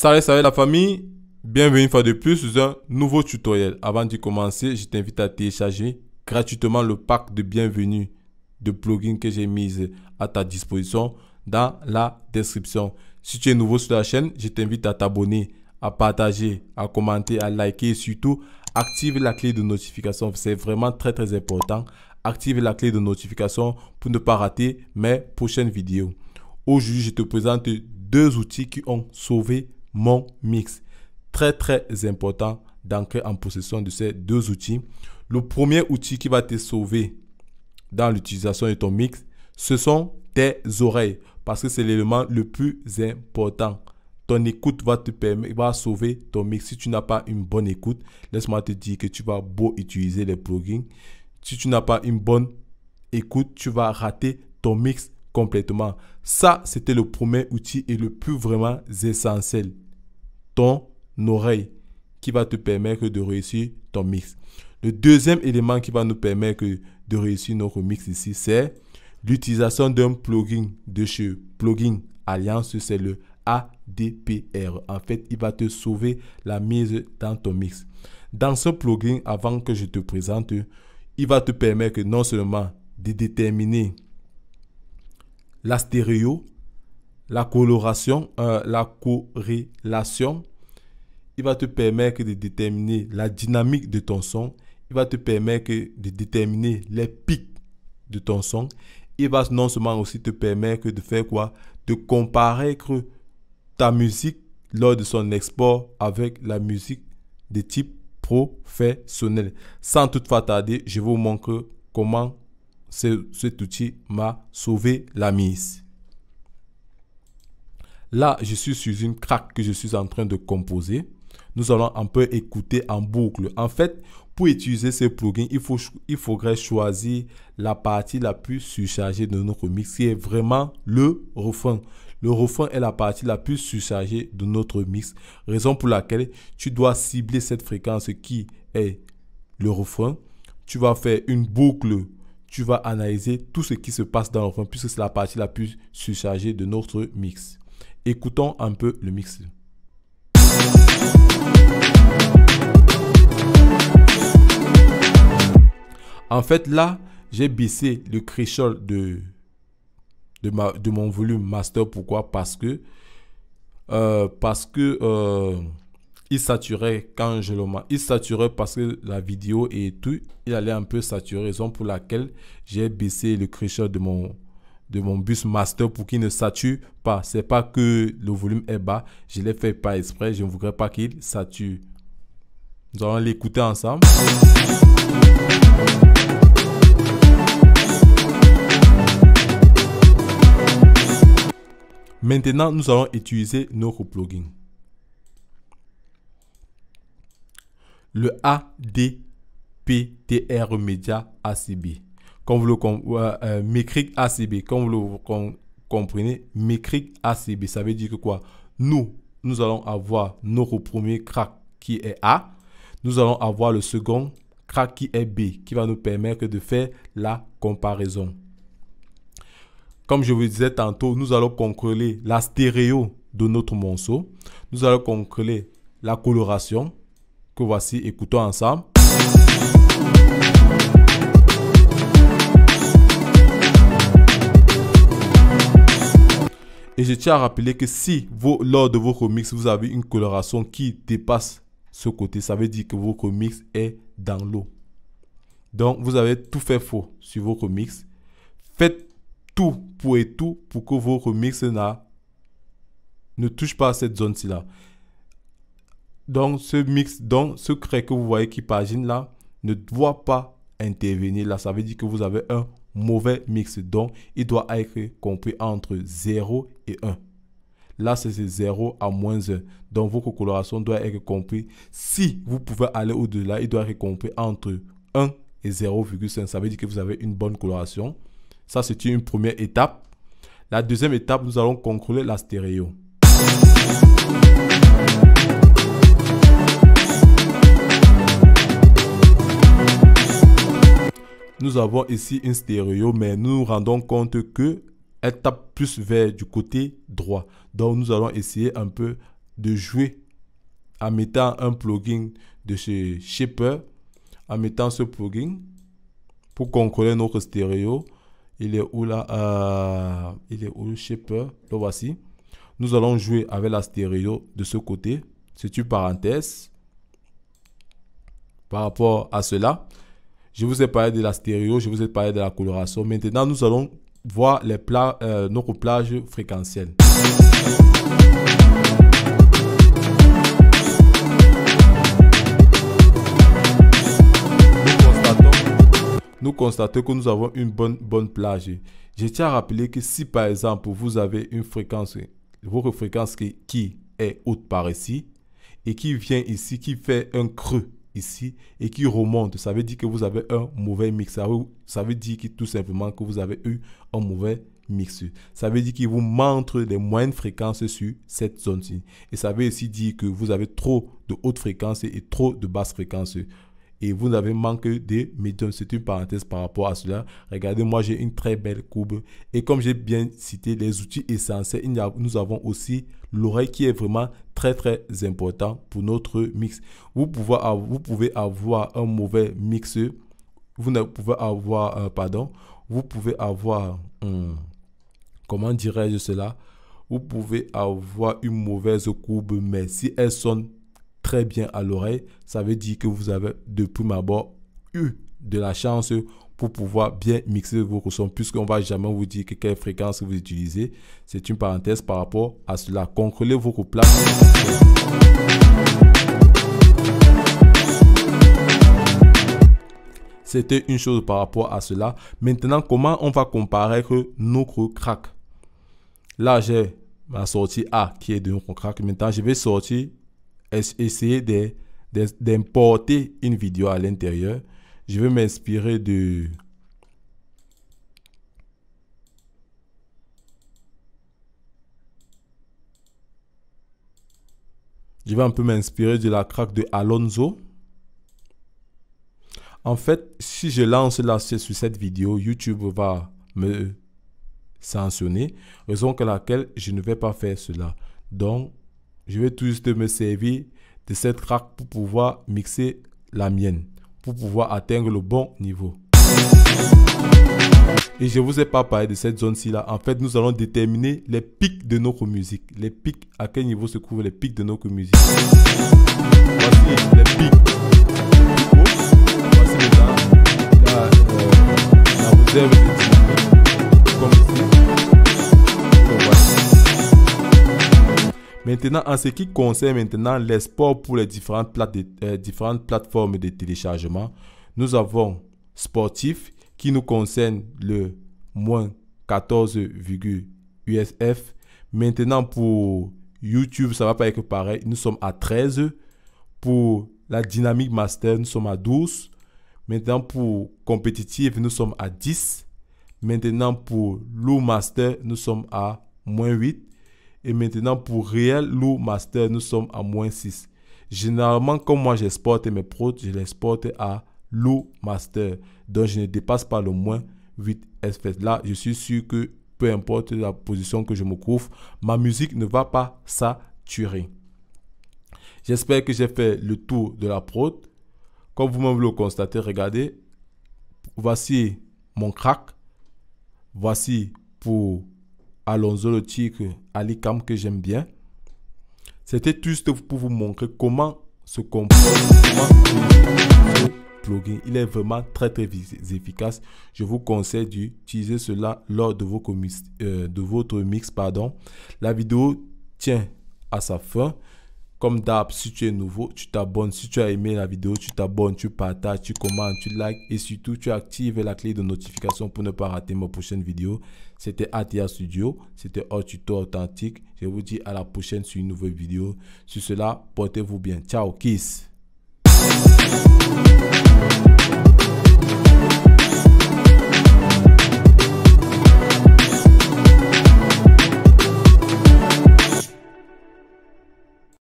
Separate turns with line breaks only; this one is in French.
Salut, salut la famille. Bienvenue une fois de plus sur un nouveau tutoriel. Avant de commencer, je t'invite à télécharger gratuitement le pack de bienvenue de plugins que j'ai mis à ta disposition dans la description. Si tu es nouveau sur la chaîne, je t'invite à t'abonner, à partager, à commenter, à liker et surtout active la clé de notification. C'est vraiment très très important. Active la clé de notification pour ne pas rater mes prochaines vidéos. Aujourd'hui, je te présente deux outils qui ont sauvé mon mix. Très très important d'ancrer en possession de ces deux outils. Le premier outil qui va te sauver dans l'utilisation de ton mix, ce sont tes oreilles parce que c'est l'élément le plus important. Ton écoute va te permettre, va sauver ton mix. Si tu n'as pas une bonne écoute, laisse-moi te dire que tu vas beau utiliser les plugins. Si tu n'as pas une bonne écoute, tu vas rater ton mix complètement. Ça, c'était le premier outil et le plus vraiment essentiel oreille qui va te permettre de réussir ton mix. Le deuxième élément qui va nous permettre de réussir notre mix ici, c'est l'utilisation d'un plugin de chez Plugin Alliance, c'est le ADPR. En fait, il va te sauver la mise dans ton mix. Dans ce plugin, avant que je te présente, il va te permettre non seulement de déterminer la stéréo, la coloration, euh, la corrélation, il va te permettre de déterminer la dynamique de ton son, il va te permettre de déterminer les pics de ton son, il va non seulement aussi te permettre de faire quoi De comparer ta musique lors de son export avec la musique de type professionnel. Sans toutefois tarder, je vous montre comment cet outil m'a sauvé la mise. Là, je suis sur une craque que je suis en train de composer. Nous allons un peu écouter en boucle. En fait, pour utiliser ce plugin, il, faut, il faudrait choisir la partie la plus surchargée de notre mix, qui est vraiment le refrain. Le refrain est la partie la plus surchargée de notre mix, raison pour laquelle tu dois cibler cette fréquence qui est le refrain. Tu vas faire une boucle tu vas analyser tout ce qui se passe dans le refrain puisque c'est la partie la plus surchargée de notre mix. Écoutons un peu le mix. En fait, là, j'ai baissé le threshold de, de, de mon volume master. Pourquoi Parce que, euh, parce que euh, il saturait quand je le Il saturait parce que la vidéo et tout, il allait un peu saturer. Raison pour laquelle j'ai baissé le threshold de mon de mon bus master pour qu'il ne sature pas. C'est pas que le volume est bas, je l'ai fait pas exprès, je ne voudrais pas qu'il sature. Nous allons l'écouter ensemble. Maintenant, nous allons utiliser notre plugin. Le ADPTR Media ACB. Quand vous le euh, le comprenez, mécrique ACB, ça veut dire que quoi Nous, nous allons avoir notre premier crack qui est A, nous allons avoir le second crack qui est B, qui va nous permettre de faire la comparaison. Comme je vous disais tantôt, nous allons contrôler la stéréo de notre morceau. Nous allons contrôler la coloration que voici, écoutons ensemble. Et je tiens à rappeler que si lors de vos comics, vous avez une coloration qui dépasse ce côté, ça veut dire que vos comics est dans l'eau. Donc, vous avez tout fait faux sur vos comics. Faites tout pour et tout pour que vos comics ne touchent pas cette zone-ci là. Donc, ce mix, donc ce crayon que vous voyez qui pagine là, ne doit pas intervenir là. Ça veut dire que vous avez un mauvais mix. Donc, il doit être compris entre 0 et 1. Là, c'est 0 à moins 1. Donc, votre coloration doit être compris Si vous pouvez aller au-delà, il doit être compris entre 1 et 0,5. Ça veut dire que vous avez une bonne coloration. Ça, c'est une première étape. La deuxième étape, nous allons contrôler la stéréo. Nous avons ici une stéréo, mais nous nous rendons compte que elle tape plus vers du côté droit. Donc nous allons essayer un peu de jouer en mettant un plugin de chez Shaper, en mettant ce plugin pour contrôler notre stéréo. Il est où là euh, Il est où Shaper Le voici. Nous allons jouer avec la stéréo de ce côté. C'est une parenthèse par rapport à cela. Je vous ai parlé de la stéréo, je vous ai parlé de la coloration. Maintenant, nous allons voir les plats, euh, nos plages fréquentiels. nous constatons que nous avons une bonne, bonne plage. Je tiens à rappeler que si par exemple vous avez une fréquence, votre fréquence qui est haute par ici et qui vient ici, qui fait un creux ici et qui remonte, ça veut dire que vous avez un mauvais mix. Ça veut, dire que, tout simplement que vous avez eu un mauvais mix. Ça veut dire qu'il vous montre les moyennes fréquences sur cette zone-ci. Et ça veut aussi dire que vous avez trop de hautes fréquences et trop de basses fréquences et vous n'avez manqué de méthodes C'est une parenthèse par rapport à cela. Regardez, moi j'ai une très belle courbe. Et comme j'ai bien cité les outils essentiels, nous avons aussi l'oreille qui est vraiment très très important pour notre mix. Vous pouvez, vous pouvez avoir un mauvais mix. Vous ne pouvez avoir, un euh, pardon, vous pouvez avoir, hum, comment dirais-je cela Vous pouvez avoir une mauvaise courbe, mais si elle sonne bien à l'oreille, ça veut dire que vous avez depuis ma bord eu de la chance pour pouvoir bien mixer vos sons, puisqu'on va jamais vous dire que quelle fréquence vous utilisez. C'est une parenthèse par rapport à cela. Contrôlez vos couples C'était une chose par rapport à cela. Maintenant, comment on va comparer nos crack Là, j'ai ma sortie A qui est de nos crack Maintenant, je vais sortir essayer d'importer une vidéo à l'intérieur. Je vais m'inspirer de... Je vais un peu m'inspirer de la craque de Alonso. En fait, si je lance là sur cette vidéo, YouTube va me sanctionner, raison pour laquelle je ne vais pas faire cela. Donc, je vais tout juste me servir de cette craque pour pouvoir mixer la mienne, pour pouvoir atteindre le bon niveau. Et je vous ai pas parlé de cette zone-ci là. En fait, nous allons déterminer les pics de notre musique. Les pics, à quel niveau se couvrent les pics de notre musique. Voici les pics. Maintenant, en ce qui concerne maintenant sports pour les euh, différentes, plateformes de téléchargement, nous avons sportif qui nous concerne le moins 14, USF. Maintenant, pour YouTube, ça va pas être pareil. Nous sommes à 13. Pour la dynamique master, nous sommes à 12. Maintenant, pour compétitive, nous sommes à 10. Maintenant, pour Lou Master, nous sommes à moins 8. Et maintenant, pour réel Lou master, nous sommes à moins 6. Généralement, comme moi j'exporte mes prods, je l'exporte à Lou master. Donc, je ne dépasse pas le moins 8 fait, Là, je suis sûr que peu importe la position que je me couvre, ma musique ne va pas saturer. J'espère que j'ai fait le tour de la prod. Comme vous-même le constatez, regardez. Voici mon crack. Voici pour Alonso le Tigre, Ali Kam que j'aime bien. C'était juste pour vous montrer comment se comporte plugin. Il est vraiment très très efficace. Je vous conseille d'utiliser cela lors de, vos euh, de votre mix. Pardon. La vidéo tient à sa fin. Comme d'hab, si tu es nouveau, tu t'abonnes. Si tu as aimé la vidéo, tu t'abonnes, tu partages, tu commentes, tu likes et surtout tu actives la clé de notification pour ne pas rater ma prochaine vidéo. C'était Atia Studio, c'était un Tuto Authentique. Je vous dis à la prochaine sur une nouvelle vidéo. Sur cela, portez-vous bien. Ciao, kiss.